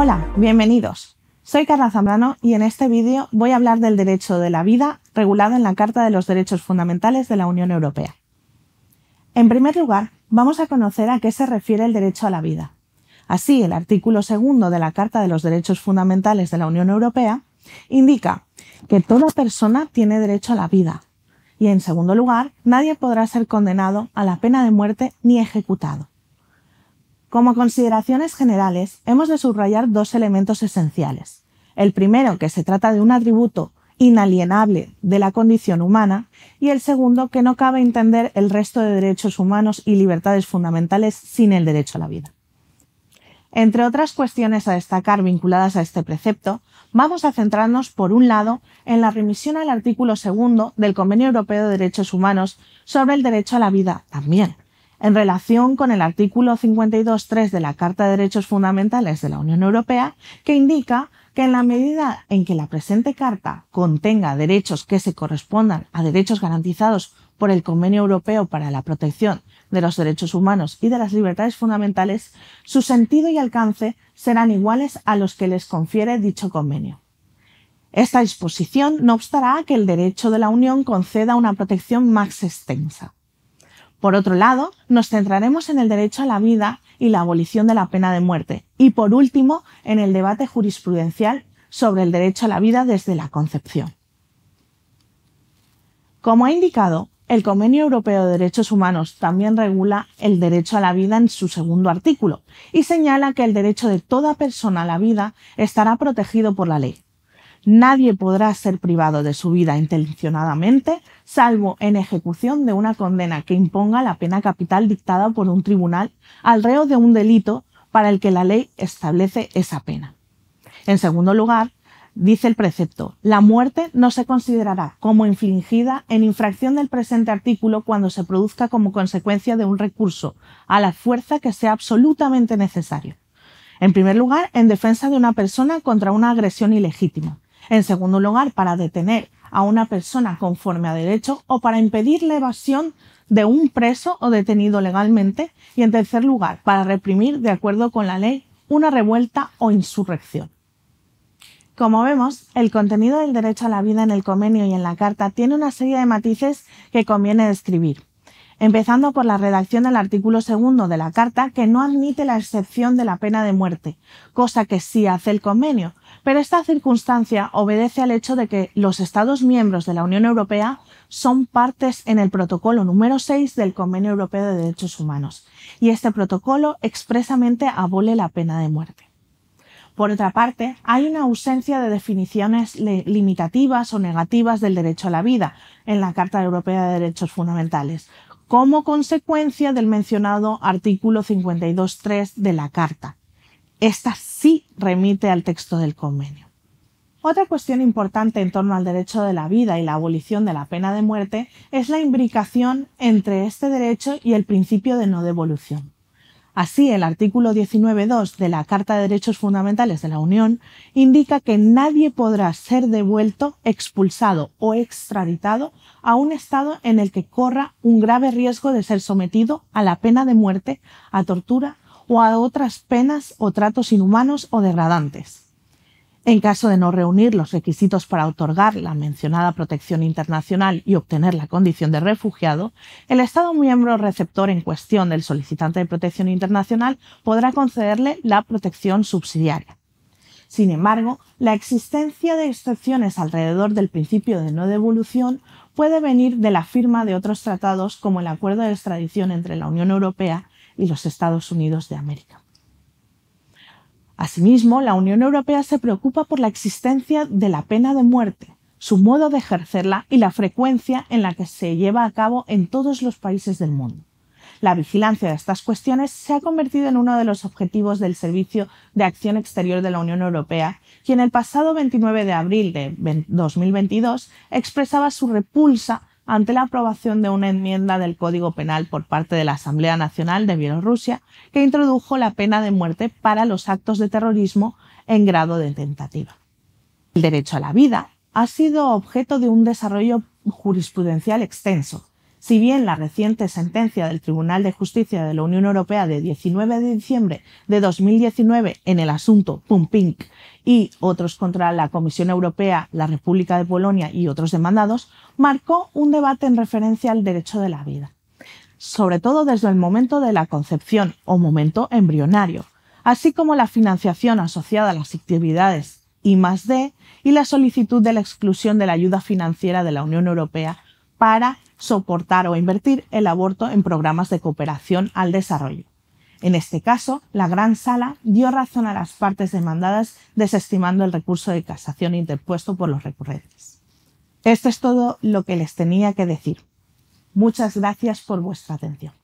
Hola, bienvenidos. Soy Carla Zambrano y en este vídeo voy a hablar del derecho de la vida regulado en la Carta de los Derechos Fundamentales de la Unión Europea. En primer lugar, vamos a conocer a qué se refiere el derecho a la vida. Así, el artículo segundo de la Carta de los Derechos Fundamentales de la Unión Europea indica que toda persona tiene derecho a la vida. Y en segundo lugar, nadie podrá ser condenado a la pena de muerte ni ejecutado. Como consideraciones generales, hemos de subrayar dos elementos esenciales. El primero, que se trata de un atributo inalienable de la condición humana, y el segundo, que no cabe entender el resto de derechos humanos y libertades fundamentales sin el derecho a la vida. Entre otras cuestiones a destacar vinculadas a este precepto, vamos a centrarnos, por un lado, en la remisión al artículo segundo del Convenio Europeo de Derechos Humanos sobre el derecho a la vida también, en relación con el artículo 52.3 de la Carta de Derechos Fundamentales de la Unión Europea, que indica que en la medida en que la presente Carta contenga derechos que se correspondan a derechos garantizados por el Convenio Europeo para la Protección de los Derechos Humanos y de las Libertades Fundamentales, su sentido y alcance serán iguales a los que les confiere dicho convenio. Esta disposición no obstará a que el derecho de la Unión conceda una protección más extensa. Por otro lado, nos centraremos en el derecho a la vida y la abolición de la pena de muerte. Y por último, en el debate jurisprudencial sobre el derecho a la vida desde la concepción. Como ha indicado, el Convenio Europeo de Derechos Humanos también regula el derecho a la vida en su segundo artículo y señala que el derecho de toda persona a la vida estará protegido por la ley. Nadie podrá ser privado de su vida intencionadamente, salvo en ejecución de una condena que imponga la pena capital dictada por un tribunal al reo de un delito para el que la ley establece esa pena. En segundo lugar, dice el precepto, la muerte no se considerará como infringida en infracción del presente artículo cuando se produzca como consecuencia de un recurso a la fuerza que sea absolutamente necesario. En primer lugar, en defensa de una persona contra una agresión ilegítima. En segundo lugar, para detener a una persona conforme a derecho o para impedir la evasión de un preso o detenido legalmente. Y en tercer lugar, para reprimir, de acuerdo con la ley, una revuelta o insurrección. Como vemos, el contenido del derecho a la vida en el convenio y en la carta tiene una serie de matices que conviene describir empezando por la redacción del artículo segundo de la Carta que no admite la excepción de la pena de muerte, cosa que sí hace el convenio, pero esta circunstancia obedece al hecho de que los Estados miembros de la Unión Europea son partes en el protocolo número 6 del Convenio Europeo de Derechos Humanos, y este protocolo expresamente abole la pena de muerte. Por otra parte, hay una ausencia de definiciones limitativas o negativas del derecho a la vida en la Carta Europea de Derechos Fundamentales, como consecuencia del mencionado artículo 52.3 de la Carta. Esta sí remite al texto del convenio. Otra cuestión importante en torno al derecho de la vida y la abolición de la pena de muerte es la imbricación entre este derecho y el principio de no devolución. Así, el artículo 19.2 de la Carta de Derechos Fundamentales de la Unión indica que nadie podrá ser devuelto, expulsado o extraditado a un Estado en el que corra un grave riesgo de ser sometido a la pena de muerte, a tortura o a otras penas o tratos inhumanos o degradantes. En caso de no reunir los requisitos para otorgar la mencionada protección internacional y obtener la condición de refugiado, el Estado miembro receptor en cuestión del solicitante de protección internacional podrá concederle la protección subsidiaria. Sin embargo, la existencia de excepciones alrededor del principio de no devolución puede venir de la firma de otros tratados como el Acuerdo de extradición entre la Unión Europea y los Estados Unidos de América. Asimismo, la Unión Europea se preocupa por la existencia de la pena de muerte, su modo de ejercerla y la frecuencia en la que se lleva a cabo en todos los países del mundo. La vigilancia de estas cuestiones se ha convertido en uno de los objetivos del Servicio de Acción Exterior de la Unión Europea, quien el pasado 29 de abril de 2022 expresaba su repulsa ante la aprobación de una enmienda del Código Penal por parte de la Asamblea Nacional de Bielorrusia que introdujo la pena de muerte para los actos de terrorismo en grado de tentativa. El derecho a la vida ha sido objeto de un desarrollo jurisprudencial extenso, si bien la reciente sentencia del Tribunal de Justicia de la Unión Europea de 19 de diciembre de 2019 en el asunto Pumping y otros contra la Comisión Europea, la República de Polonia y otros demandados, marcó un debate en referencia al derecho de la vida, sobre todo desde el momento de la concepción o momento embrionario, así como la financiación asociada a las actividades I más D y la solicitud de la exclusión de la ayuda financiera de la Unión Europea para soportar o invertir el aborto en programas de cooperación al desarrollo. En este caso, la Gran Sala dio razón a las partes demandadas desestimando el recurso de casación interpuesto por los recurrentes. Esto es todo lo que les tenía que decir. Muchas gracias por vuestra atención.